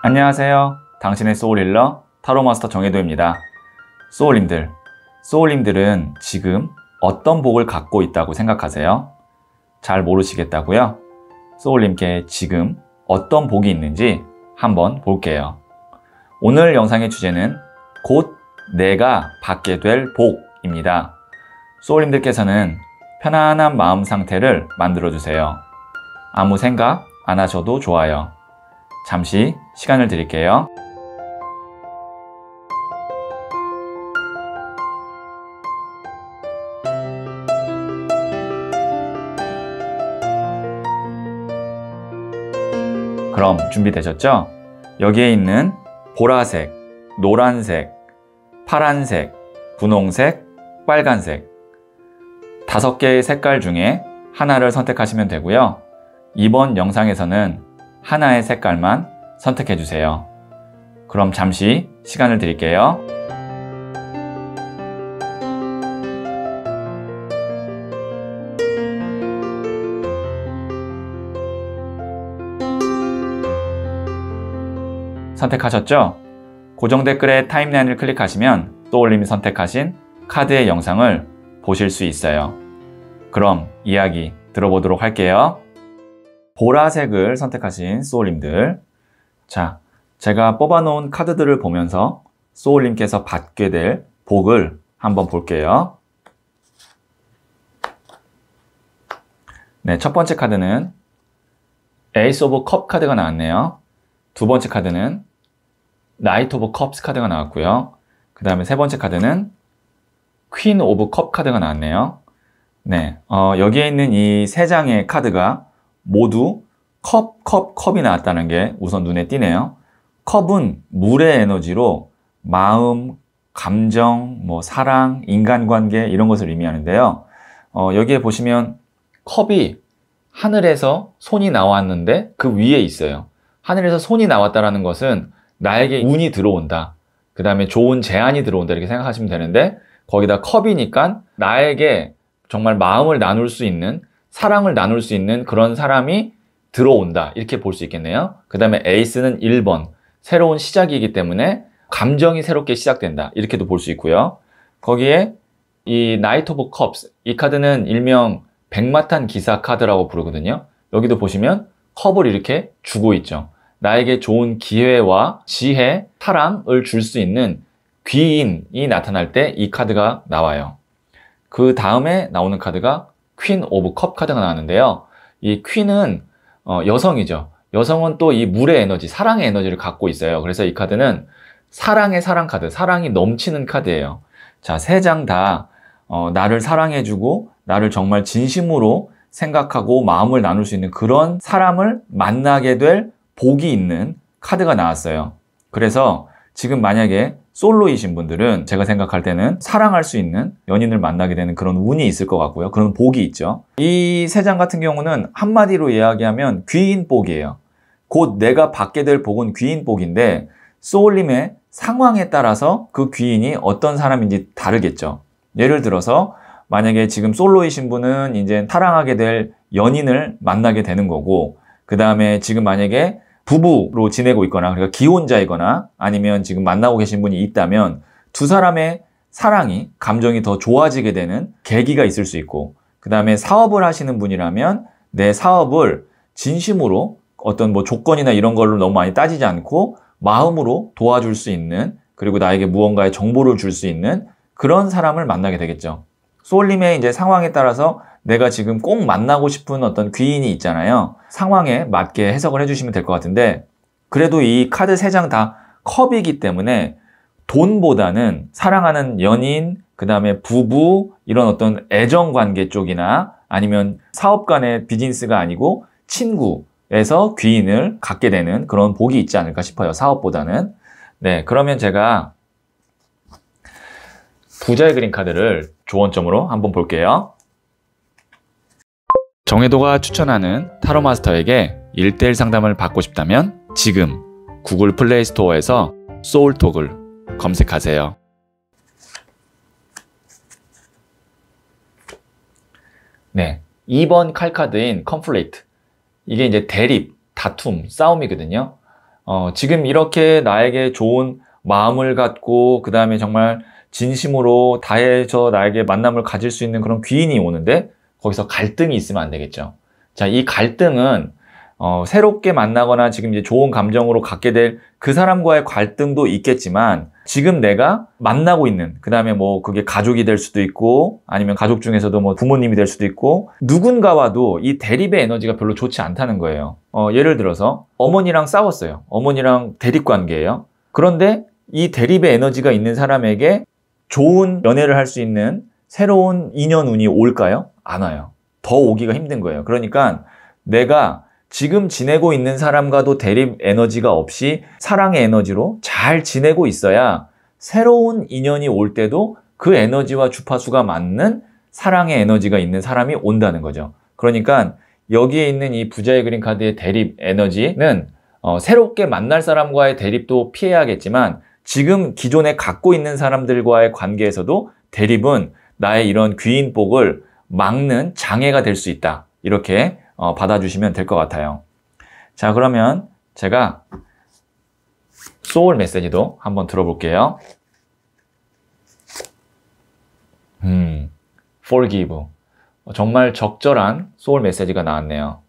안녕하세요. 당신의 소울힐러 타로마스터 정혜도입니다. 소울님들, 소울님들은 지금 어떤 복을 갖고 있다고 생각하세요? 잘 모르시겠다고요? 소울님께 지금 어떤 복이 있는지 한번 볼게요. 오늘 영상의 주제는 곧 내가 받게 될 복입니다. 소울님들께서는 편안한 마음 상태를 만들어주세요. 아무 생각 안 하셔도 좋아요. 잠시 시간을 드릴게요. 그럼 준비되셨죠? 여기에 있는 보라색, 노란색, 파란색, 분홍색, 빨간색 다섯 개의 색깔 중에 하나를 선택하시면 되고요. 이번 영상에서는 하나의 색깔만 선택해 주세요. 그럼 잠시 시간을 드릴게요. 선택하셨죠? 고정 댓글에 타임라인을 클릭하시면 또올림이 선택하신 카드의 영상을 보실 수 있어요. 그럼 이야기 들어보도록 할게요. 보라색을 선택하신 소울님들 자 제가 뽑아놓은 카드들을 보면서 소울님께서 받게 될 복을 한번 볼게요. 네, 첫 번째 카드는 에이스 오브 컵 카드가 나왔네요. 두 번째 카드는 나이트 오브 컵스 카드가 나왔고요. 그 다음에 세 번째 카드는 퀸 오브 컵 카드가 나왔네요. 네, 어, 여기에 있는 이 세 장의 카드가 모두 컵, 컵, 컵이 나왔다는 게 우선 눈에 띄네요. 컵은 물의 에너지로 마음, 감정, 뭐 사랑, 인간관계 이런 것을 의미하는데요. 어, 여기에 보시면 컵이 하늘에서 손이 나왔는데 그 위에 있어요. 하늘에서 손이 나왔다라는 것은 나에게 운이 들어온다. 그 다음에 좋은 제안이 들어온다 이렇게 생각하시면 되는데 거기다 컵이니까 나에게 정말 마음을 나눌 수 있는 사랑을 나눌 수 있는 그런 사람이 들어온다. 이렇게 볼 수 있겠네요. 그 다음에 에이스는 1번. 새로운 시작이기 때문에 감정이 새롭게 시작된다. 이렇게도 볼 수 있고요. 거기에 이 나이트 오브 컵스. 이 카드는 일명 백마탄 기사 카드라고 부르거든요. 여기도 보시면 컵을 이렇게 주고 있죠. 나에게 좋은 기회와 지혜, 사랑을 줄 수 있는 귀인이 나타날 때 이 카드가 나와요. 그 다음에 나오는 카드가 퀸 오브 컵 카드가 나왔는데요. 이 퀸은 어, 여성이죠. 여성은 또 이 물의 에너지, 사랑의 에너지를 갖고 있어요. 그래서 이 카드는 사랑의 사랑 카드, 사랑이 넘치는 카드예요. 자, 세 장다 어, 나를 사랑해주고 나를 정말 진심으로 생각하고 마음을 나눌 수 있는 그런 사람을 만나게 될 복이 있는 카드가 나왔어요. 그래서 지금 만약에 솔로이신 분들은 제가 생각할 때는 사랑할 수 있는 연인을 만나게 되는 그런 운이 있을 것 같고요. 그런 복이 있죠. 이 세 장 같은 경우는 한마디로 이야기하면 귀인복이에요. 곧 내가 받게 될 복은 귀인복인데 소울님의 상황에 따라서 그 귀인이 어떤 사람인지 다르겠죠. 예를 들어서 만약에 지금 솔로이신 분은 이제 사랑하게될 연인을 만나게 되는 거고 그 다음에 지금 만약에 부부로 지내고 있거나 그러니까 기혼자이거나 아니면 지금 만나고 계신 분이 있다면 두 사람의 사랑이 감정이 더 좋아지게 되는 계기가 있을 수 있고 그 다음에 사업을 하시는 분이라면 내 사업을 진심으로 어떤 뭐 조건이나 이런 걸로 너무 많이 따지지 않고 마음으로 도와줄 수 있는 그리고 나에게 무언가의 정보를 줄 수 있는 그런 사람을 만나게 되겠죠. 소울의 이제 상황에 따라서 내가 지금 꼭 만나고 싶은 어떤 귀인이 있잖아요. 상황에 맞게 해석을 해주시면 될 것 같은데 그래도 이 카드 세 장 다 컵이기 때문에 돈보다는 사랑하는 연인, 그 다음에 부부 이런 어떤 애정관계 쪽이나 아니면 사업 간의 비즈니스가 아니고 친구에서 귀인을 갖게 되는 그런 복이 있지 않을까 싶어요. 사업보다는. 네, 그러면 제가 부자의 그린 카드를 조언점으로 한번 볼게요. 정혜도가 추천하는 타로 마스터에게 1대1 상담을 받고 싶다면 지금 구글 플레이 스토어에서 소울톡을 검색하세요. 네. 2번 칼카드인 컴플레이트. 이게 이제 대립, 다툼, 싸움이거든요. 어, 지금 이렇게 나에게 좋은 마음을 갖고, 그 다음에 정말 진심으로 다해서 나에게 만남을 가질 수 있는 그런 귀인이 오는데, 거기서 갈등이 있으면 안 되겠죠. 자, 이 갈등은 어, 새롭게 만나거나 지금 이제 좋은 감정으로 갖게 될 그 사람과의 갈등도 있겠지만 지금 내가 만나고 있는 그 다음에 뭐 그게 가족이 될 수도 있고 아니면 가족 중에서도 뭐 부모님이 될 수도 있고 누군가와도 이 대립의 에너지가 별로 좋지 않다는 거예요. 어, 예를 들어서 어머니랑 싸웠어요. 어머니랑 대립 관계예요. 그런데 이 대립의 에너지가 있는 사람에게 좋은 연애를 할 수 있는 새로운 인연 운이 올까요? 안 와요. 더 오기가 힘든 거예요. 그러니까 내가 지금 지내고 있는 사람과도 대립 에너지가 없이 사랑의 에너지로 잘 지내고 있어야 새로운 인연이 올 때도 그 에너지와 주파수가 맞는 사랑의 에너지가 있는 사람이 온다는 거죠. 그러니까 여기에 있는 이 부자의 그림 카드의 대립 에너지는 어, 새롭게 만날 사람과의 대립도 피해야겠지만 지금 기존에 갖고 있는 사람들과의 관계에서도 대립은 나의 이런 귀인복을 막는 장애가 될 수 있다. 이렇게 어, 받아주시면 될 것 같아요. 자, 그러면 제가 소울 메시지도 한번 들어볼게요. 음, forgive. 정말 적절한 소울 메시지가 나왔네요.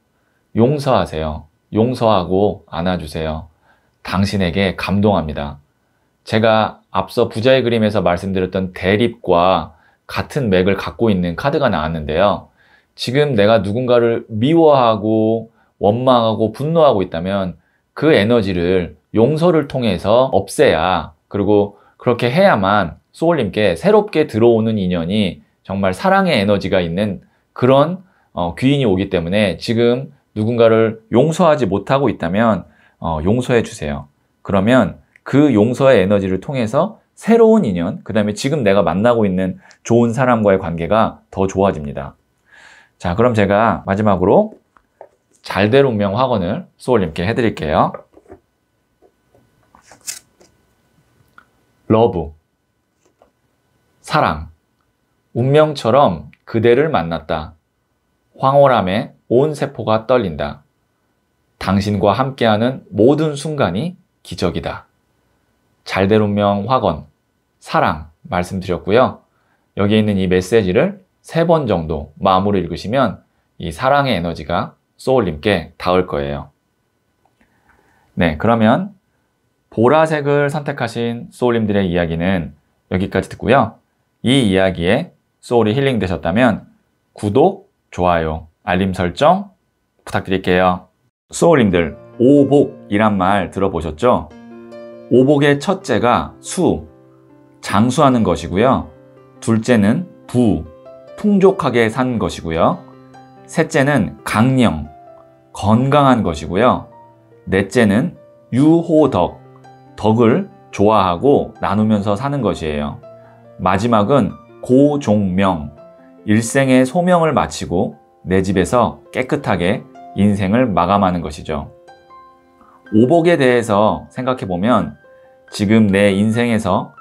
용서하세요. 용서하고 안아주세요. 당신에게 감동합니다. 제가 앞서 부자의 그림에서 말씀드렸던 대립과 같은 맥을 갖고 있는 카드가 나왔는데요. 지금 내가 누군가를 미워하고 원망하고 분노하고 있다면 그 에너지를 용서를 통해서 없애야 그리고 그렇게 해야만 소울님께 새롭게 들어오는 인연이 정말 사랑의 에너지가 있는 그런 어, 귀인이 오기 때문에 지금 누군가를 용서하지 못하고 있다면 어, 용서해 주세요. 그러면 그 용서의 에너지를 통해서 새로운 인연, 그 다음에 지금 내가 만나고 있는 좋은 사람과의 관계가 더 좋아집니다. 자, 그럼 제가 마지막으로 잘될 운명 확언을 소울님께 해드릴게요. 러브, 사랑, 운명처럼 그대를 만났다. 황홀함에 온 세포가 떨린다. 당신과 함께하는 모든 순간이 기적이다. 잘될 운명 확언 사랑 말씀드렸고요. 여기에 있는 이 메시지를 세 번 정도 마음으로 읽으시면 이 사랑의 에너지가 소울님께 닿을 거예요. 네, 그러면 보라색을 선택하신 소울님들의 이야기는 여기까지 듣고요. 이 이야기에 소울이 힐링 되셨다면 구독, 좋아요, 알림 설정 부탁드릴게요. 소울님들, 오복이란 말 들어보셨죠? 오복의 첫째가 수, 장수하는 것이고요. 둘째는 부, 풍족하게 산 것이고요. 셋째는 강령, 건강한 것이고요. 넷째는 유호덕, 덕을 좋아하고 나누면서 사는 것이에요. 마지막은 고종명, 일생의 소명을 마치고 내 집에서 깨끗하게 인생을 마감하는 것이죠. 오복에 대해서 생각해 보면 지금 내 인생에서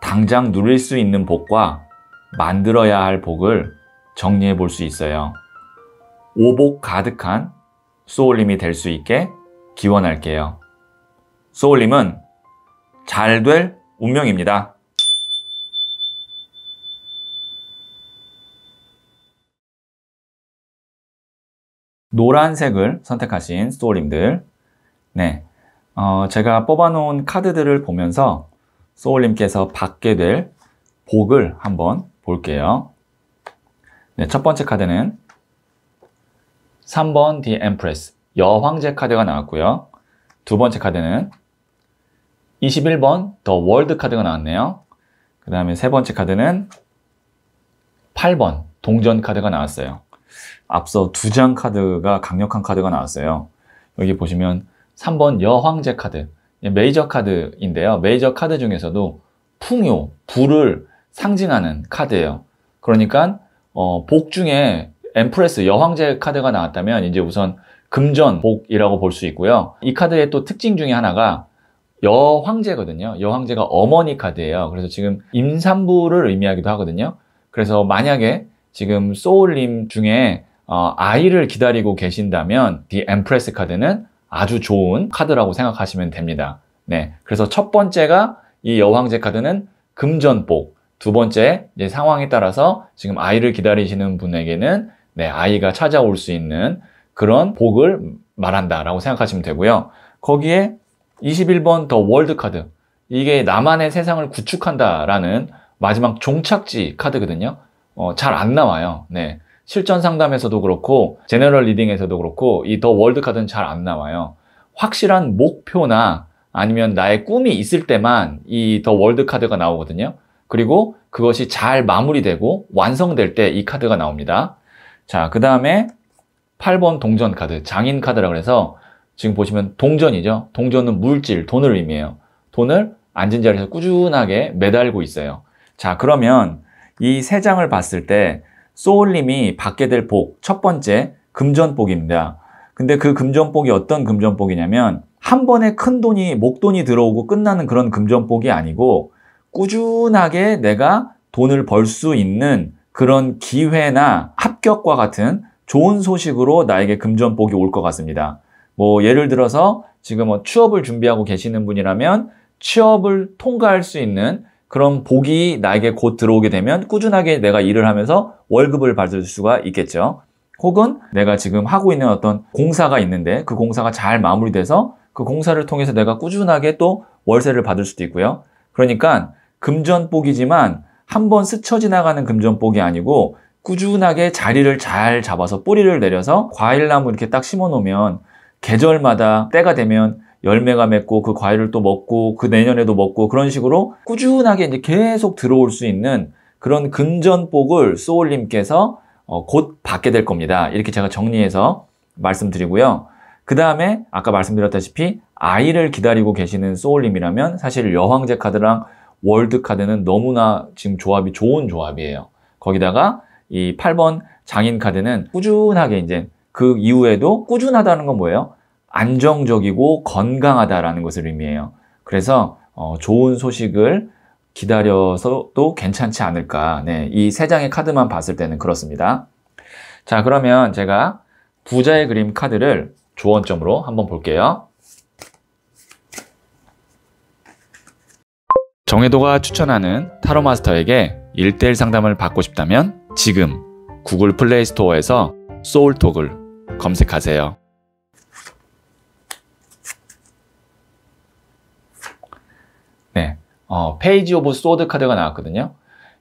당장 누릴 수 있는 복과 만들어야 할 복을 정리해 볼 수 있어요. 오복 가득한 소울림이 될 수 있게 기원할게요. 소울림은 잘 될 운명입니다. 노란색을 선택하신 소울림들 네, 어, 제가 뽑아놓은 카드들을 보면서 소울님께서 받게 될 복을 한번 볼게요. 네, 첫 번째 카드는 3번 The Empress, 여황제 카드가 나왔고요. 두 번째 카드는 21번 The World 카드가 나왔네요. 그 다음에 세 번째 카드는 8번 동전 카드가 나왔어요. 앞서 두 장 카드가 강력한 카드가 나왔어요. 여기 보시면 3번 여황제 카드, 예, 메이저 카드인데요. 메이저 카드 중에서도 풍요, 부를 상징하는 카드예요. 그러니까 어, 복 중에 엠프레스 여황제 카드가 나왔다면 이제 우선 금전복이라고 볼 수 있고요. 이 카드의 또 특징 중에 하나가 여황제거든요. 여황제가 어머니 카드예요. 그래서 지금 임산부를 의미하기도 하거든요. 그래서 만약에 지금 소울님 중에 어, 아이를 기다리고 계신다면 이 엠프레스 카드는 아주 좋은 카드라고 생각하시면 됩니다. 네. 그래서 첫 번째가 이 여황제 카드는 금전복. 두 번째, 이제 상황에 따라서 지금 아이를 기다리시는 분에게는 네, 아이가 찾아올 수 있는 그런 복을 말한다라고 생각하시면 되고요. 거기에 21번 더 월드 카드. 이게 나만의 세상을 구축한다라는 마지막 종착지 카드거든요. 어, 잘 안 나와요. 네. 실전 상담에서도 그렇고 제너럴 리딩에서도 그렇고 이 더 월드 카드는 잘 안 나와요. 확실한 목표나 아니면 나의 꿈이 있을 때만 이 더 월드 카드가 나오거든요. 그리고 그것이 잘 마무리되고 완성될 때 이 카드가 나옵니다. 자, 그 다음에 8번 동전 카드, 장인 카드라 그래서 지금 보시면 동전이죠. 동전은 물질, 돈을 의미해요. 돈을 앉은 자리에서 꾸준하게 매달고 있어요. 자, 그러면 이 세 장을 봤을 때 쏘울님이 받게 될 복, 첫 번째 금전복입니다. 근데 그 금전복이 어떤 금전복이냐면 한 번에 큰 돈이, 목돈이 들어오고 끝나는 그런 금전복이 아니고 꾸준하게 내가 돈을 벌 수 있는 그런 기회나 합격과 같은 좋은 소식으로 나에게 금전복이 올 것 같습니다. 뭐 예를 들어서 지금 뭐 취업을 준비하고 계시는 분이라면 취업을 통과할 수 있는 그런 복이 나에게 곧 들어오게 되면 꾸준하게 내가 일을 하면서 월급을 받을 수가 있겠죠. 혹은 내가 지금 하고 있는 어떤 공사가 있는데 그 공사가 잘 마무리돼서 그 공사를 통해서 내가 꾸준하게 또 월세를 받을 수도 있고요. 그러니까 금전복이지만 한 번 스쳐 지나가는 금전복이 아니고 꾸준하게 자리를 잘 잡아서 뿌리를 내려서 과일나무 이렇게 딱 심어 놓으면 계절마다 때가 되면 열매가 맺고 그 과일을 또 먹고 그 내년에도 먹고 그런 식으로 꾸준하게 이제 계속 들어올 수 있는 그런 근전복을 소울님께서 어, 곧 받게 될 겁니다. 이렇게 제가 정리해서 말씀드리고요. 그 다음에 아까 말씀드렸다시피 아이를 기다리고 계시는 소울님이라면 사실 여황제 카드랑 월드 카드는 너무나 지금 조합이 좋은 조합이에요. 거기다가 이 8번 장인 카드는 꾸준하게 이제 그 이후에도 꾸준하다는 건 뭐예요? 안정적이고 건강하다라는 것을 의미해요. 그래서 어, 좋은 소식을 기다려서도 괜찮지 않을까. 네, 이 세 장의 카드만 봤을 때는 그렇습니다. 자, 그러면 제가 부자의 그림 카드를 조언점으로 한번 볼게요. 정혜도가 추천하는 타로 마스터에게 1대1 상담을 받고 싶다면 지금 구글 플레이 스토어에서 소울톡을 검색하세요. 네, 어, 페이지 오브 소드 카드가 나왔거든요.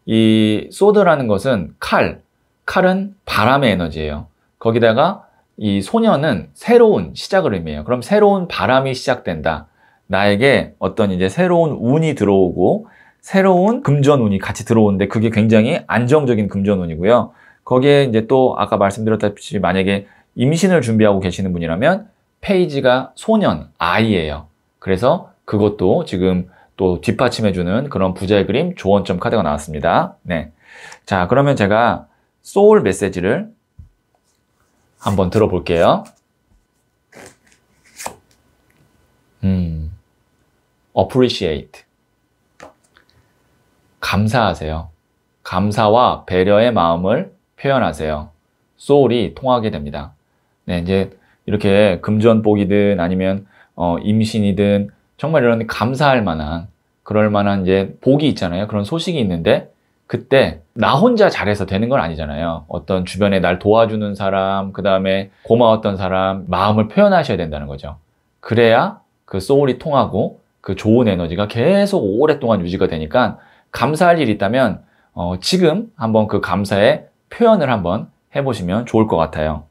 이 소드라는 것은 칼, 칼은 바람의 에너지예요. 거기다가 이 소녀는 새로운 시작을 의미해요. 그럼 새로운 바람이 시작된다. 나에게 어떤 이제 새로운 운이 들어오고 새로운 금전운이 같이 들어오는데 그게 굉장히 안정적인 금전운이고요. 거기에 이제 또 아까 말씀드렸다시피 만약에 임신을 준비하고 계시는 분이라면 페이지가 소년, 아이예요. 그래서 그것도 지금 또 뒷받침해주는 그런 부자의 그림 조언점 카드가 나왔습니다. 네. 자, 그러면 제가 소울 메시지를 한번 들어볼게요. 음, appreciate. 감사하세요. 감사와 배려의 마음을 표현하세요. 소울이 통하게 됩니다. 네, 이제 이렇게 금전복이든 아니면 어, 임신이든 정말 이런 감사할 만한 그럴 만한 이제 복이 있잖아요. 그런 소식이 있는데 그때 나 혼자 잘해서 되는 건 아니잖아요. 어떤 주변에 날 도와주는 사람, 그 다음에 고마웠던 사람, 마음을 표현하셔야 된다는 거죠. 그래야 그 소울이 통하고 그 좋은 에너지가 계속 오랫동안 유지가 되니까 감사할 일이 있다면 어, 지금 한번 그 감사의 표현을 한번 해보시면 좋을 것 같아요.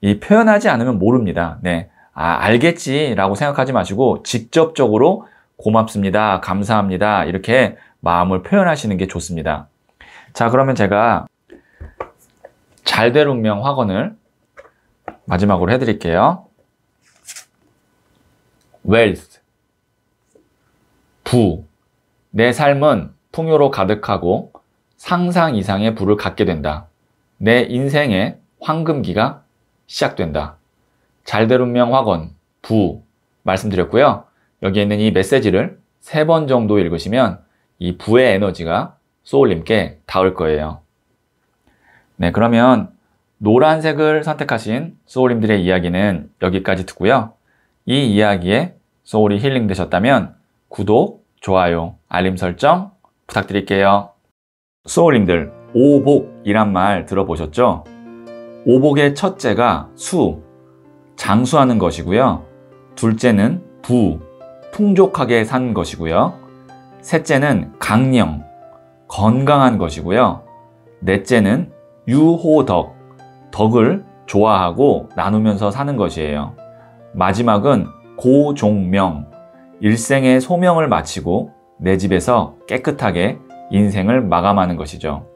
이 표현하지 않으면 모릅니다. 네. 아, 알겠지라고 생각하지 마시고 직접적으로 고맙습니다. 감사합니다. 이렇게 마음을 표현하시는 게 좋습니다. 자, 그러면 제가 잘 될 운명 확언을 마지막으로 해드릴게요. 웰스 부. 내 삶은 풍요로 가득하고 상상 이상의 부를 갖게 된다. 내 인생의 황금기가 시작된다. 잘대운명 화건, 부 말씀드렸고요. 여기에 있는 이 메시지를 세 번 정도 읽으시면 이 부의 에너지가 소울님께 닿을 거예요. 네, 그러면 노란색을 선택하신 소울님들의 이야기는 여기까지 듣고요. 이 이야기에 소울이 힐링되셨다면 구독, 좋아요, 알림 설정 부탁드릴게요. 소울님들, 오복이란 말 들어보셨죠? 오복의 첫째가 수, 장수하는 것이고요. 둘째는 부, 풍족하게 산 것이고요. 셋째는 강령, 건강한 것이고요. 넷째는 유호덕, 덕을 좋아하고 나누면서 사는 것이에요. 마지막은 고종명, 일생의 소명을 마치고 내 집에서 깨끗하게 인생을 마감하는 것이죠.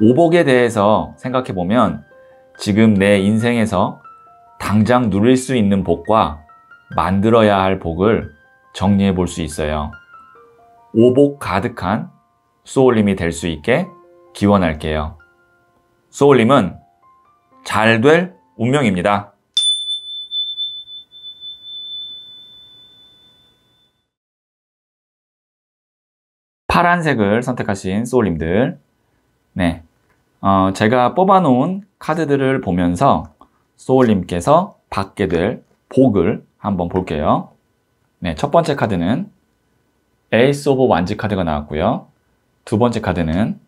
오복에 대해서 생각해 보면 지금 내 인생에서 당장 누릴 수 있는 복과 만들어야 할 복을 정리해 볼 수 있어요. 오복 가득한 소울림이 될 수 있게 기원할게요. 소울림은 잘 될 운명입니다. 파란색을 선택하신 소울님들 네, 어, 제가 뽑아놓은 카드들을 보면서 소울님께서 받게 될 복을 한번 볼게요. 네, 첫 번째 카드는 에이스 오브 완지 카드가 나왔고요. 두 번째 카드는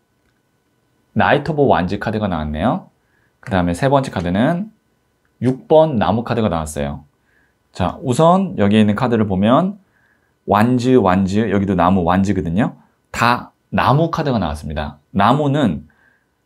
나이트 오브 완지 카드가 나왔네요. 그 다음에 세 번째 카드는 6번 나무 카드가 나왔어요. 자, 우선 여기에 있는 카드를 보면 완즈, 완즈, 여기도 나무, 완즈거든요. 다 나무 카드가 나왔습니다. 나무는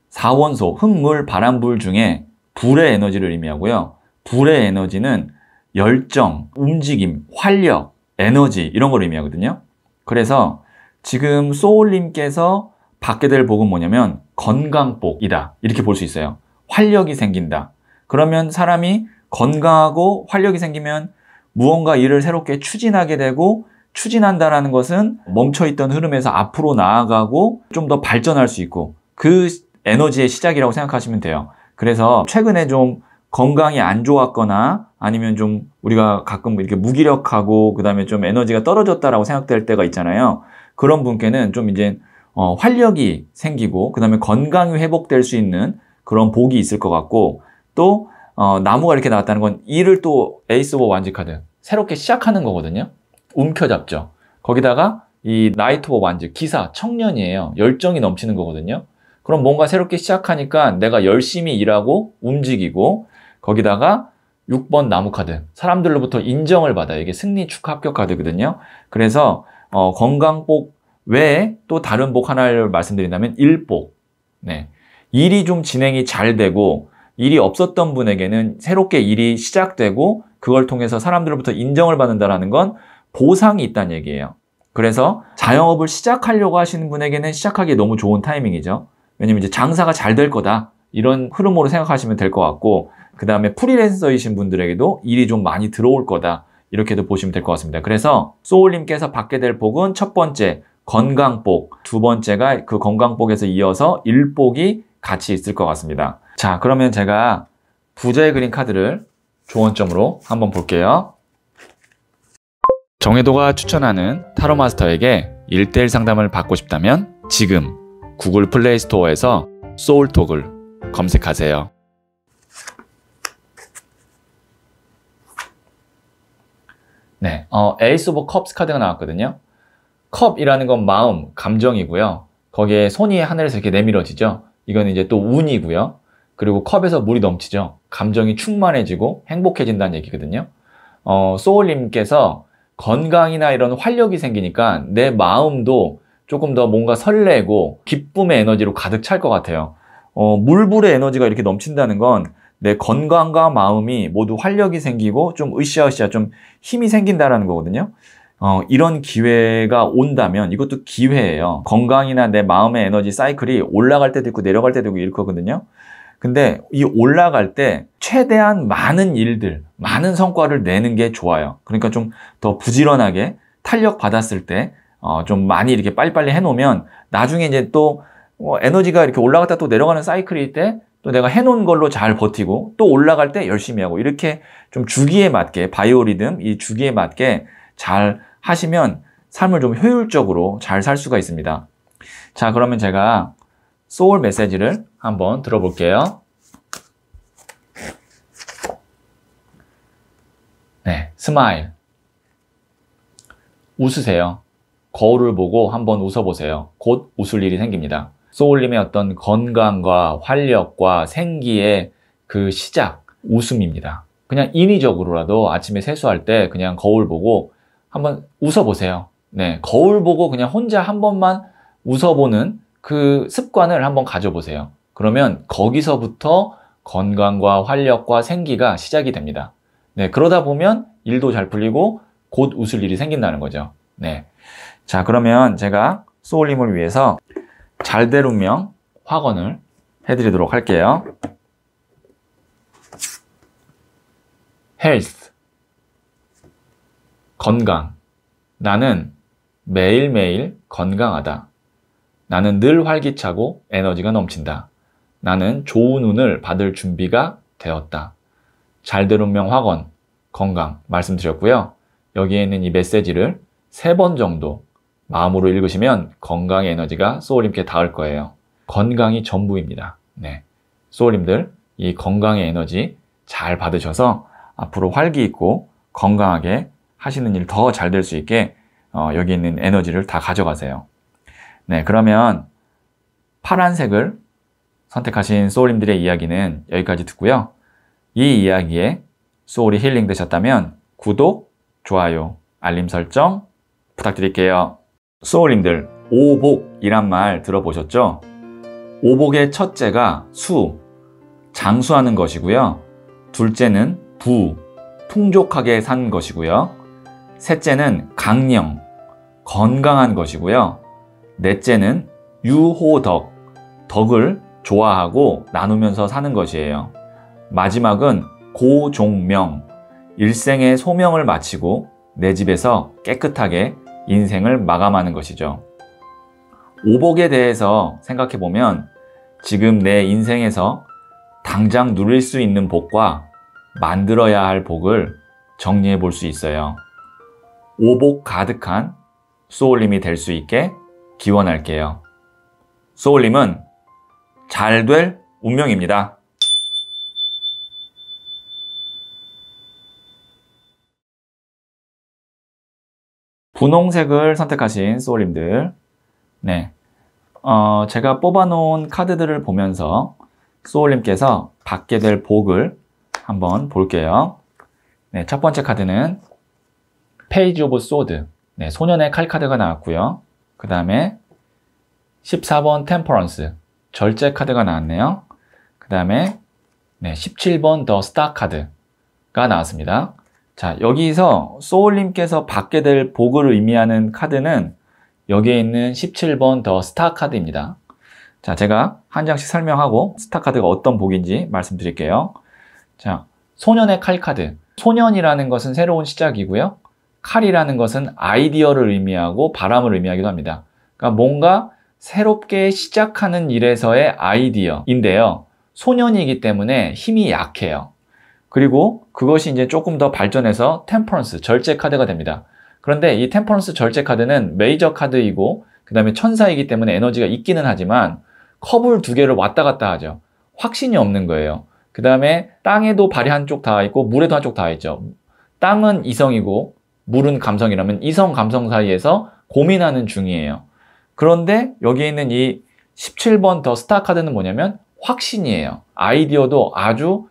사원소, 흙물, 바람불 중에 불의 에너지를 의미하고요. 불의 에너지는 열정, 움직임, 활력, 에너지 이런 걸 의미하거든요. 그래서 지금 소울님께서 받게 될 복은 뭐냐면 건강복이다. 이렇게 볼 수 있어요. 활력이 생긴다. 그러면 사람이 건강하고 활력이 생기면 무언가 일을 새롭게 추진하게 되고 추진한다라는 것은 멈춰있던 흐름에서 앞으로 나아가고 좀 더 발전할 수 있고 그 에너지의 시작이라고 생각하시면 돼요. 그래서 최근에 좀 건강이 안 좋았거나 아니면 좀 우리가 가끔 이렇게 무기력하고 그다음에 좀 에너지가 떨어졌다라고 생각될 때가 있잖아요. 그런 분께는 좀 이제 어, 활력이 생기고 그다음에 건강이 회복될 수 있는 그런 복이 있을 것 같고 또 어, 나무가 이렇게 나왔다는 건 일을 또 에이스 오브 완지 카드 새롭게 시작하는 거거든요. 움켜잡죠. 거기다가 이 나이트 오브 완지 기사 청년이에요. 열정이 넘치는 거거든요. 그럼 뭔가 새롭게 시작하니까 내가 열심히 일하고 움직이고 거기다가 6번 나무 카드 사람들로부터 인정을 받아요. 이게 승리 축하 합격 카드거든요. 그래서 어, 건강복 외에 또 다른 복 하나를 말씀드린다면 일복. 네. 일이 좀 진행이 잘 되고 일이 없었던 분에게는 새롭게 일이 시작되고 그걸 통해서 사람들로부터 인정을 받는다라는 건 보상이 있다는 얘기예요. 그래서 자영업을 시작하려고 하시는 분에게는 시작하기에 너무 좋은 타이밍이죠. 왜냐면 이제 장사가 잘 될 거다. 이런 흐름으로 생각하시면 될 것 같고, 그 다음에 프리랜서이신 분들에게도 일이 좀 많이 들어올 거다. 이렇게도 보시면 될 것 같습니다. 그래서 소울님께서 받게 될 복은 첫 번째, 건강복. 두 번째가 그 건강복에서 이어서 일복이 같이 있을 것 같습니다. 자, 그러면 제가 부자의 그림 카드를 조언점으로 한번 볼게요. 정혜도가 추천하는 타로 마스터에게 일대일 상담을 받고 싶다면 지금 구글 플레이 스토어에서 소울톡을 검색하세요. 네, 어, 에이스 오브 컵스 카드가 나왔거든요. 컵이라는 건 마음, 감정이고요. 거기에 손이 하늘에서 이렇게 내밀어지죠. 이건 이제 또 운이고요. 그리고 컵에서 물이 넘치죠. 감정이 충만해지고 행복해진다는 얘기거든요. 어, 소울님께서 건강이나 이런 활력이 생기니까 내 마음도 조금 더 뭔가 설레고 기쁨의 에너지로 가득 찰 것 같아요. 어, 물불의 에너지가 이렇게 넘친다는 건 내 건강과 마음이 모두 활력이 생기고 좀 으쌰으쌰 좀 힘이 생긴다라는 거거든요. 어, 이런 기회가 온다면 이것도 기회예요. 건강이나 내 마음의 에너지 사이클이 올라갈 때도 있고 내려갈 때도 있고 이렇거든요. 근데 이 올라갈 때 최대한 많은 일들, 많은 성과를 내는 게 좋아요. 그러니까 좀 더 부지런하게 탄력 받았을 때 어, 좀 많이 이렇게 빨리빨리 해놓으면 나중에 이제 또 어, 에너지가 이렇게 올라갔다 또 내려가는 사이클일 때 또 내가 해놓은 걸로 잘 버티고 또 올라갈 때 열심히 하고 이렇게 좀 주기에 맞게 바이오리듬 이 주기에 맞게 잘 하시면 삶을 좀 효율적으로 잘 살 수가 있습니다. 자 그러면 제가 소울 메시지를 한번 들어볼게요. 네, 스마일. 웃으세요. 거울을 보고 한번 웃어보세요. 곧 웃을 일이 생깁니다. 소울님의 어떤 건강과 활력과 생기의 그 시작, 웃음입니다. 그냥 인위적으로라도 아침에 세수할 때 그냥 거울 보고 한번 웃어보세요. 네, 거울 보고 그냥 혼자 한 번만 웃어보는 그 습관을 한번 가져보세요. 그러면 거기서부터 건강과 활력과 생기가 시작이 됩니다. 네, 그러다 보면 일도 잘 풀리고 곧 웃을 일이 생긴다는 거죠. 네. 자 그러면 제가 쏘올림을 위해서 잘될운명 확언을 해드리도록 할게요. 헬스 건강 나는 매일매일 건강하다. 나는 늘 활기차고 에너지가 넘친다. 나는 좋은 운을 받을 준비가 되었다. 잘될운명 확언 건강 말씀드렸고요. 여기에 있는 이 메시지를 세 번 정도 마음으로 읽으시면 건강의 에너지가 소울님께 닿을 거예요. 건강이 전부입니다. 네. 소울님들, 이 건강의 에너지 잘 받으셔서 앞으로 활기 있고 건강하게 하시는 일 더 잘 될 수 있게 어, 여기 있는 에너지를 다 가져가세요. 네, 그러면 파란색을 선택하신 소울님들의 이야기는 여기까지 듣고요. 이 이야기에 소울이 힐링 되셨다면 구독, 좋아요, 알림 설정 부탁드릴게요. 소울님들 오복이란 말 들어보셨죠? 오복의 첫째가 수, 장수하는 것이고요. 둘째는 부, 풍족하게 산 것이고요. 셋째는 강령, 건강한 것이고요. 넷째는 유호덕, 덕을 좋아하고 나누면서 사는 것이에요. 마지막은 고종명, 일생의 소명을 마치고 내 집에서 깨끗하게 인생을 마감하는 것이죠. 오복에 대해서 생각해 보면 지금 내 인생에서 당장 누릴 수 있는 복과 만들어야 할 복을 정리해 볼 수 있어요. 오복 가득한 소울림이 될 수 있게 기원할게요. 소울림은 잘 될 운명입니다. 분홍색을 선택하신 소울님들 네, 어, 제가 뽑아놓은 카드들을 보면서 소울님께서 받게 될 복을 한번 볼게요. 네, 첫 번째 카드는 페이지 오브 소드 네, 소년의 칼 카드가 나왔고요. 그 다음에 14번 템퍼런스 절제 카드가 나왔네요. 그 다음에 네, 17번 더 스타 카드가 나왔습니다. 자, 여기서 소울님께서 받게 될 복을 의미하는 카드는 여기에 있는 17번 더 스타 카드입니다. 자, 제가 한 장씩 설명하고 스타 카드가 어떤 복인지 말씀드릴게요. 자, 소년의 칼 카드. 소년이라는 것은 새로운 시작이고요. 칼이라는 것은 아이디어를 의미하고 바람을 의미하기도 합니다. 그러니까 뭔가 새롭게 시작하는 일에서의 아이디어인데요. 소년이기 때문에 힘이 약해요. 그리고 그것이 이제 조금 더 발전해서 템퍼런스 절제 카드가 됩니다. 그런데 이 템퍼런스 절제 카드는 메이저 카드이고 그 다음에 천사이기 때문에 에너지가 있기는 하지만 컵을 두 개를 왔다 갔다 하죠. 확신이 없는 거예요. 그 다음에 땅에도 발이 한쪽 닿아 있고 물에도 한쪽 닿아 있죠. 땅은 이성이고 물은 감성이라면 이성 감성 사이에서 고민하는 중이에요. 그런데 여기에 있는 이 17번 더 스타 카드는 뭐냐면 확신이에요. 아이디어도 아주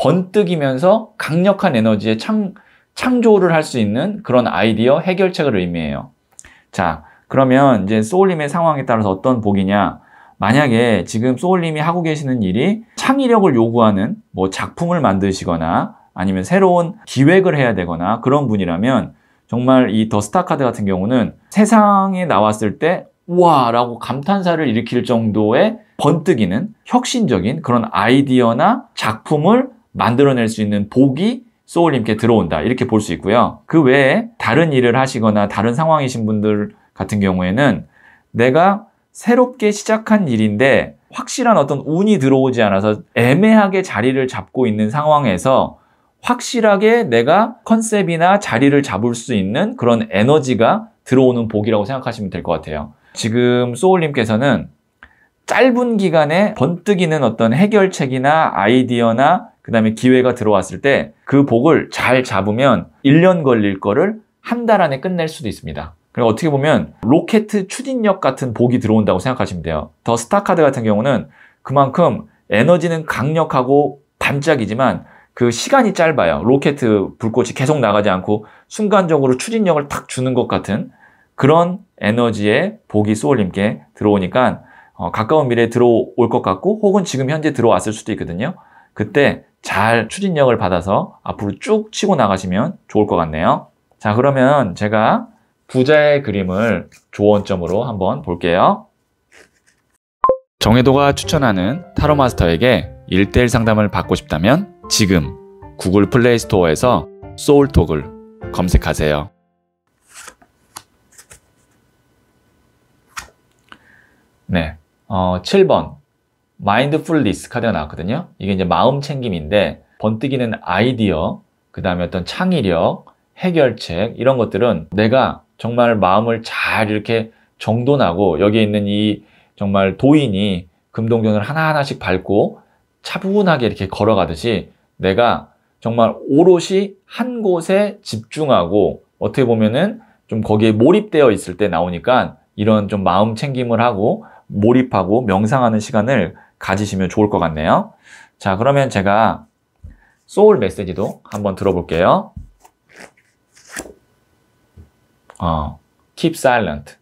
번뜩이면서 강력한 에너지의 창, 창조를 할 수 있는 그런 아이디어 해결책을 의미해요. 자, 그러면 이제 소울님의 상황에 따라서 어떤 복이냐. 만약에 지금 소울님이 하고 계시는 일이 창의력을 요구하는 뭐 작품을 만드시거나 아니면 새로운 기획을 해야 되거나 그런 분이라면 정말 이 더 스타카드 같은 경우는 세상에 나왔을 때 우와 라고 감탄사를 일으킬 정도의 번뜩이는 혁신적인 그런 아이디어나 작품을 만들어낼 수 있는 복이 소울님께 들어온다 이렇게 볼 수 있고요. 그 외에 다른 일을 하시거나 다른 상황이신 분들 같은 경우에는 내가 새롭게 시작한 일인데 확실한 어떤 운이 들어오지 않아서 애매하게 자리를 잡고 있는 상황에서 확실하게 내가 컨셉이나 자리를 잡을 수 있는 그런 에너지가 들어오는 복이라고 생각하시면 될 것 같아요. 지금 소울님께서는 짧은 기간에 번뜩이는 어떤 해결책이나 아이디어나 그 다음에 기회가 들어왔을 때 그 복을 잘 잡으면 1년 걸릴 거를 한 달 안에 끝낼 수도 있습니다. 그리고 어떻게 보면 로켓 추진력 같은 복이 들어온다고 생각하시면 돼요. 더 스타카드 같은 경우는 그만큼 에너지는 강력하고 반짝이지만 그 시간이 짧아요. 로켓 불꽃이 계속 나가지 않고 순간적으로 추진력을 탁 주는 것 같은 그런 에너지의 복이 소울님께 들어오니까 어, 가까운 미래에 들어올 것 같고 혹은 지금 현재 들어왔을 수도 있거든요. 그때 잘 추진력을 받아서 앞으로 쭉 치고 나가시면 좋을 것 같네요. 자, 그러면 제가 부자의 그림을 조언점으로 한번 볼게요. 정혜도가 추천하는 타로 마스터에게 1대1 상담을 받고 싶다면 지금 구글 플레이 스토어에서 소울톡을 검색하세요. 네. 어, 7번. 마인드풀 리스카드가 나왔거든요. 이게 이제 마음 챙김인데 번뜩이는 아이디어, 그 다음에 어떤 창의력, 해결책 이런 것들은 내가 정말 마음을 잘 이렇게 정돈하고 여기에 있는 이 정말 도인이 금동전을 하나하나씩 밟고 차분하게 이렇게 걸어가듯이 내가 정말 오롯이 한 곳에 집중하고 어떻게 보면은 좀 거기에 몰입되어 있을 때 나오니까 이런 좀 마음 챙김을 하고 몰입하고 명상하는 시간을 가지시면 좋을 것 같네요. 자, 그러면 제가 소울 메시지도 한번 들어볼게요. 어, keep silent.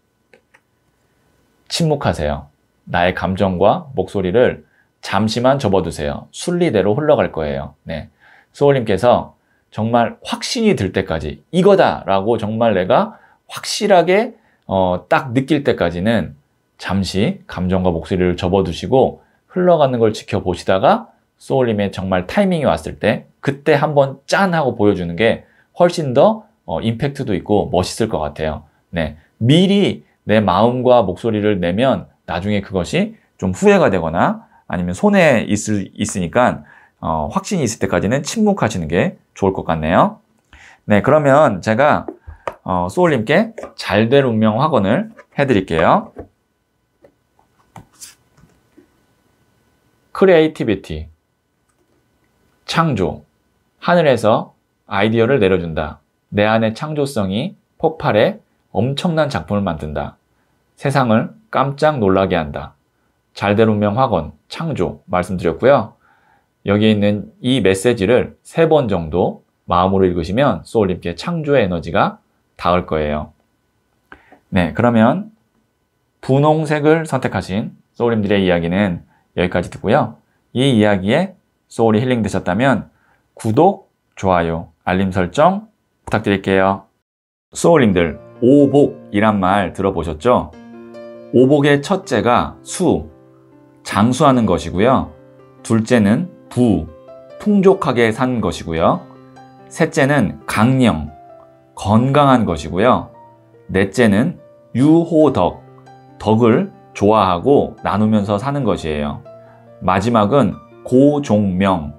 침묵하세요. 나의 감정과 목소리를 잠시만 접어두세요. 순리대로 흘러갈 거예요. 네. 소울님께서 정말 확신이 들 때까지 이거다라고 정말 내가 확실하게 어, 딱 느낄 때까지는 잠시 감정과 목소리를 접어두시고 흘러가는 걸 지켜보시다가 소울님의 정말 타이밍이 왔을 때 그때 한번 짠 하고 보여주는 게 훨씬 더 어, 임팩트도 있고 멋있을 것 같아요. 네. 미리 내 마음과 목소리를 내면 나중에 그것이 좀 후회가 되거나 아니면 손에 있을, 있으니까 어, 확신이 있을 때까지는 침묵하시는 게 좋을 것 같네요. 네, 그러면 제가 어, 소울님께 잘 될 운명 확언을 해드릴게요. 크리에이티비티, 창조, 하늘에서 아이디어를 내려준다. 내 안의 창조성이 폭발해 엄청난 작품을 만든다. 세상을 깜짝 놀라게 한다. 잘될 운명 학원, 창조 말씀드렸고요. 여기에 있는 이 메시지를 세 번 정도 마음으로 읽으시면 소울님께 창조의 에너지가 닿을 거예요. 네, 그러면 분홍색을 선택하신 소울님들의 이야기는 여기까지 듣고요. 이 이야기에 소울이 힐링 되셨다면 구독, 좋아요, 알림 설정 부탁드릴게요. 소울님들 오복이란 말 들어보셨죠? 오복의 첫째가 수, 장수하는 것이고요. 둘째는 부, 풍족하게 산 것이고요. 셋째는 강령, 건강한 것이고요. 넷째는 유호덕, 덕을 좋아하고 나누면서 사는 것이에요. 마지막은 고종명,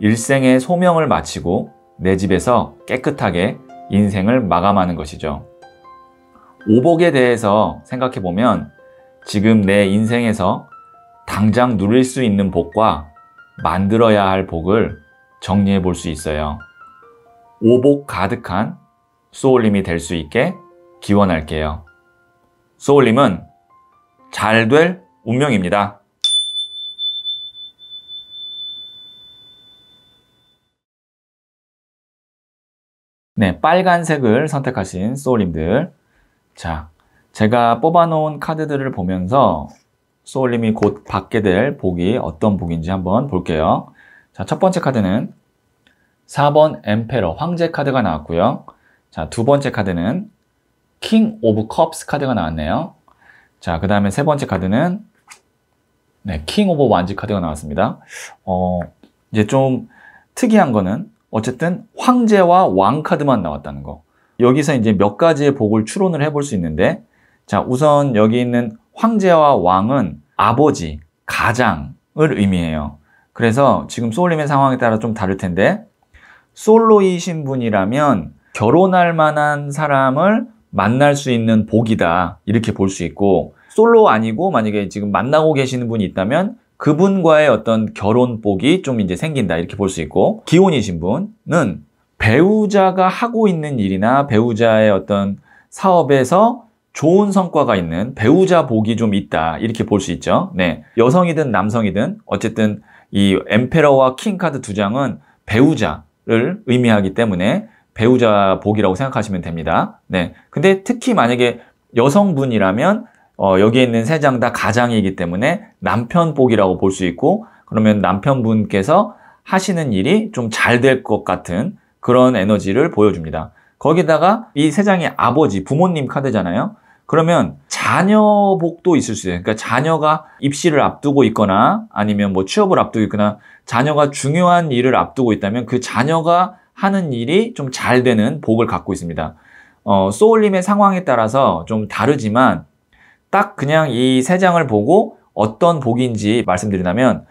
일생의 소명을 마치고 내 집에서 깨끗하게 인생을 마감하는 것이죠. 오복에 대해서 생각해 보면 지금 내 인생에서 당장 누릴 수 있는 복과 만들어야 할 복을 정리해 볼 수 있어요. 오복 가득한 소울림이 될 수 있게 기원할게요. 소울림은 잘될 운명입니다. 네, 빨간색을 선택하신 소울님들. 자, 제가 뽑아놓은 카드들을 보면서 소울님이 곧 받게 될 복이 어떤 복인지 한번 볼게요. 자, 첫 번째 카드는 4번 엠페러 황제 카드가 나왔고요. 자, 두 번째 카드는 킹 오브 컵스 카드가 나왔네요. 자, 그 다음에 세 번째 카드는 네, 킹오버 완지 카드가 나왔습니다. 어, 이제 좀 특이한 거는 어쨌든 황제와 왕 카드만 나왔다는 거. 여기서 이제 몇 가지의 복을 추론을 해볼 수 있는데 자, 우선 여기 있는 황제와 왕은 아버지, 가장을 의미해요. 그래서 지금 솔울님의 상황에 따라 좀 다를 텐데 솔로이신 분이라면 결혼할 만한 사람을 만날 수 있는 복이다 이렇게 볼 수 있고 솔로 아니고 만약에 지금 만나고 계시는 분이 있다면 그분과의 어떤 결혼 복이 좀 이제 생긴다 이렇게 볼 수 있고 기혼이신 분은 배우자가 하고 있는 일이나 배우자의 어떤 사업에서 좋은 성과가 있는 배우자 복이 좀 있다 이렇게 볼 수 있죠 네 여성이든 남성이든 어쨌든 이 엠페러와 킹 카드 두 장은 배우자를 의미하기 때문에 배우자 복이라고 생각하시면 됩니다. 네. 근데 특히 만약에 여성분이라면 어, 여기에 있는 세 장 다 가장이기 때문에 남편 복이라고 볼 수 있고 그러면 남편분께서 하시는 일이 좀 잘 될 것 같은 그런 에너지를 보여줍니다. 거기다가 이 세 장의 아버지, 부모님 카드잖아요. 그러면 자녀 복도 있을 수 있어요. 그러니까 자녀가 입시를 앞두고 있거나 아니면 뭐 취업을 앞두고 있거나 자녀가 중요한 일을 앞두고 있다면 그 자녀가 하는 일이 좀 잘 되는 복을 갖고 있습니다. 어, 소울림의 상황에 따라서 좀 다르지만 딱 그냥 이 세 장을 보고 어떤 복인지 말씀드리자면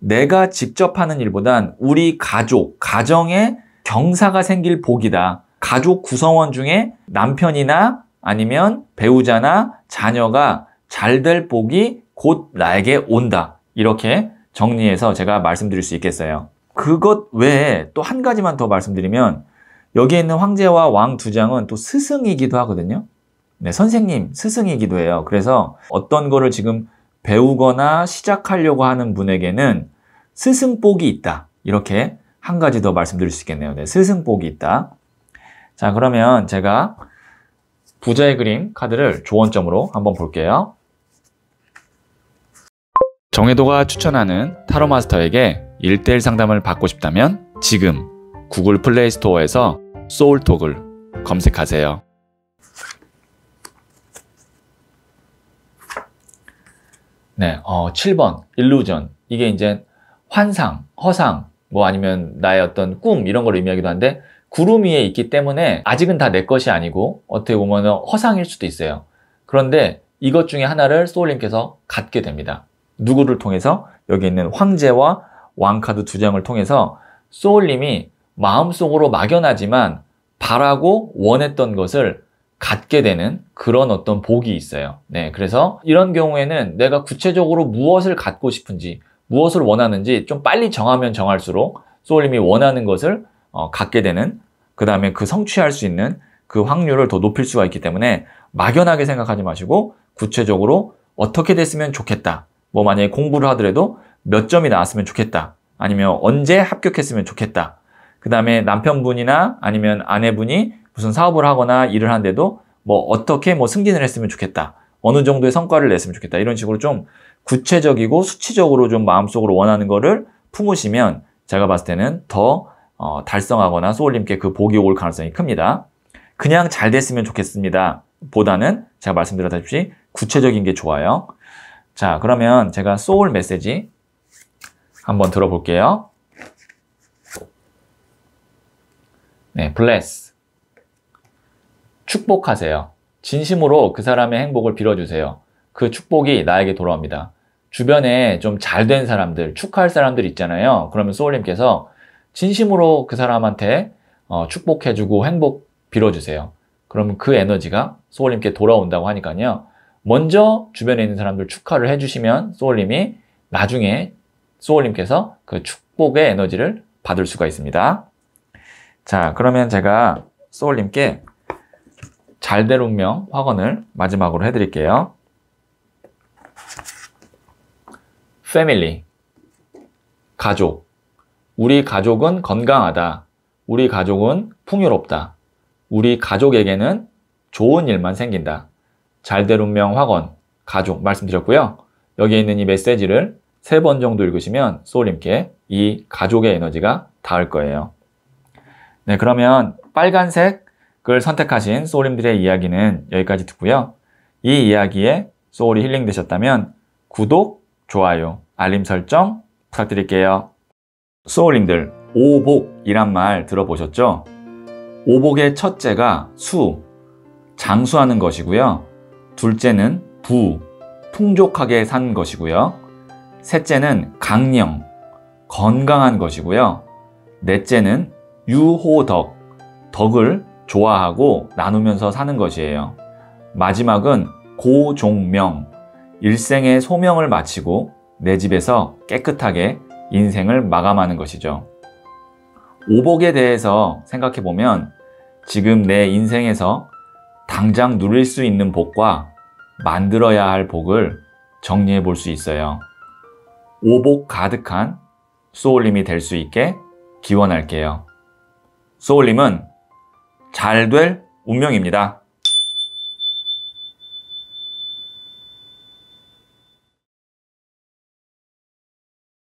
내가 직접 하는 일보단 우리 가족, 가정에 경사가 생길 복이다. 가족 구성원 중에 남편이나 아니면 배우자나 자녀가 잘 될 복이 곧 나에게 온다. 이렇게 정리해서 제가 말씀드릴 수 있겠어요. 그것 외에 또 한 가지만 더 말씀드리면 여기에 있는 황제와 왕 두 장은 또 스승이기도 하거든요. 네, 선생님, 스승이기도 해요. 그래서 어떤 거를 지금 배우거나 시작하려고 하는 분에게는 스승복이 있다. 이렇게 한 가지 더 말씀드릴 수 있겠네요. 네, 스승복이 있다. 자, 그러면 제가 부자의 그림 카드를 조언점으로 한번 볼게요. 정혜도가 추천하는 타로 마스터에게 1대1 상담을 받고 싶다면 지금 구글 플레이 스토어에서 소울톡을 검색하세요. 네, 어, 7번, 일루전. 이게 이제 환상, 허상, 뭐 아니면 나의 어떤 꿈, 이런 걸 의미하기도 한데, 구름 위에 있기 때문에 아직은 다 내 것이 아니고, 어떻게 보면 허상일 수도 있어요. 그런데 이것 중에 하나를 소울님께서 갖게 됩니다. 누구를 통해서 여기 있는 황제와 왕카드 두 장을 통해서 소울님이 마음속으로 막연하지만 바라고 원했던 것을 갖게 되는 그런 어떤 복이 있어요. 네, 그래서 이런 경우에는 내가 구체적으로 무엇을 갖고 싶은지, 무엇을 원하는지 좀 빨리 정하면 정할수록 소울님이 원하는 것을 어, 갖게 되는, 그 다음에 그 성취할 수 있는 그 확률을 더 높일 수가 있기 때문에 막연하게 생각하지 마시고 구체적으로 어떻게 됐으면 좋겠다. 뭐 만약에 공부를 하더라도 몇 점이 나왔으면 좋겠다. 아니면 언제 합격했으면 좋겠다. 그 다음에 남편분이나 아니면 아내분이 무슨 사업을 하거나 일을 하는데도 뭐 어떻게 뭐 승진을 했으면 좋겠다. 어느 정도의 성과를 냈으면 좋겠다. 이런 식으로 좀 구체적이고 수치적으로 좀 마음속으로 원하는 거를 품으시면 제가 봤을 때는 더 어, 달성하거나 소울님께 그 복이 올 가능성이 큽니다. 그냥 잘 됐으면 좋겠습니다. 보다는 제가 말씀드렸다시피 구체적인 게 좋아요. 자, 그러면 제가 소울 메시지 한번 들어볼게요. 네, bless. 축복하세요. 진심으로 그 사람의 행복을 빌어주세요. 그 축복이 나에게 돌아옵니다. 주변에 좀 잘 된 사람들, 축하할 사람들 있잖아요. 그러면 소울님께서 진심으로 그 사람한테 어, 축복해주고 행복 빌어주세요. 그러면 그 에너지가 소울님께 돌아온다고 하니까요. 먼저 주변에 있는 사람들 축하를 해주시면 소울님이 나중에 소울님께서 그 축복의 에너지를 받을 수가 있습니다. 자, 그러면 제가 소울님께 잘될 운명 확언을 마지막으로 해드릴게요. 패밀리, 가족. 우리 가족은 건강하다. 우리 가족은 풍요롭다. 우리 가족에게는 좋은 일만 생긴다. 잘될 운명 확언, 가족 말씀드렸고요. 여기에 있는 이 메시지를 세번 정도 읽으시면 소울님께 이 가족의 에너지가 닿을 거예요. 네, 그러면 빨간색을 선택하신 소울님들의 이야기는 여기까지 듣고요. 이 이야기에 소울이 힐링되셨다면 구독, 좋아요, 알림 설정 부탁드릴게요. 소울님들, 오복이란 말 들어보셨죠? 오복의 첫째가 수, 장수하는 것이고요. 둘째는 부, 풍족하게 산 것이고요. 셋째는 강령, 건강한 것이고요. 넷째는 유호덕, 덕을 좋아하고 나누면서 사는 것이에요. 마지막은 고종명, 일생의 소명을 마치고 내 집에서 깨끗하게 인생을 마감하는 것이죠. 오복에 대해서 생각해 보면 지금 내 인생에서 당장 누릴 수 있는 복과 만들어야 할 복을 정리해 볼 수 있어요. 오복 가득한 소울림이 될 수 있게 기원할게요. 소울림은 잘 될 운명입니다.